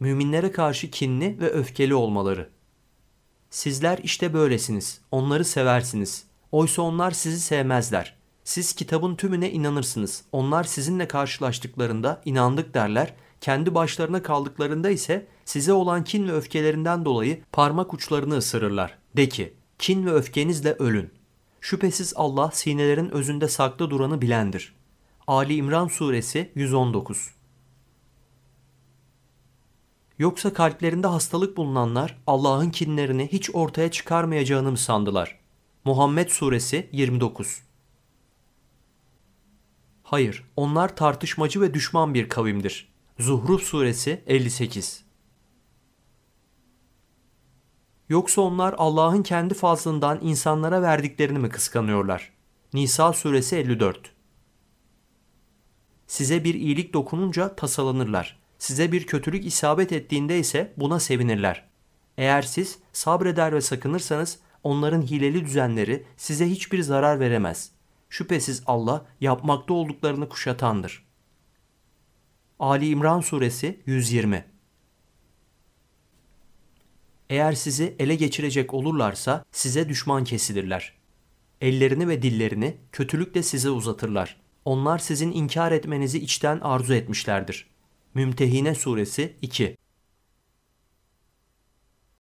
müminlere karşı kinli ve öfkeli olmaları. Sizler işte böylesiniz, onları seversiniz. Oysa onlar sizi sevmezler. Siz kitabın tümüne inanırsınız. Onlar sizinle karşılaştıklarında inandık derler. Kendi başlarına kaldıklarında ise size olan kin ve öfkelerinden dolayı parmak uçlarını ısırırlar. De ki, kin ve öfkenizle ölün. Şüphesiz Allah sinelerin özünde saklı duranı bilendir. Ali İmran Suresi 119 Yoksa kalplerinde hastalık bulunanlar Allah'ın kinlerini hiç ortaya çıkarmayacağını mı sandılar? Muhammed Suresi 29 Hayır, onlar tartışmacı ve düşman bir kavimdir. Zuhruf Suresi 58 Yoksa onlar Allah'ın kendi fazlından insanlara verdiklerini mi kıskanıyorlar? Nisa Suresi 54 Size bir iyilik dokununca tasalanırlar. Size bir kötülük isabet ettiğinde ise buna sevinirler. Eğer siz sabreder ve sakınırsanız onların hileli düzenleri size hiçbir zarar veremez. Şüphesiz Allah yapmakta olduklarını kuşatandır. Ali İmran Suresi 120 Eğer sizi ele geçirecek olurlarsa size düşman kesilirler. Ellerini ve dillerini kötülükle size uzatırlar. Onlar sizin inkar etmenizi içten arzu etmişlerdir.'' Mümtehine Suresi 2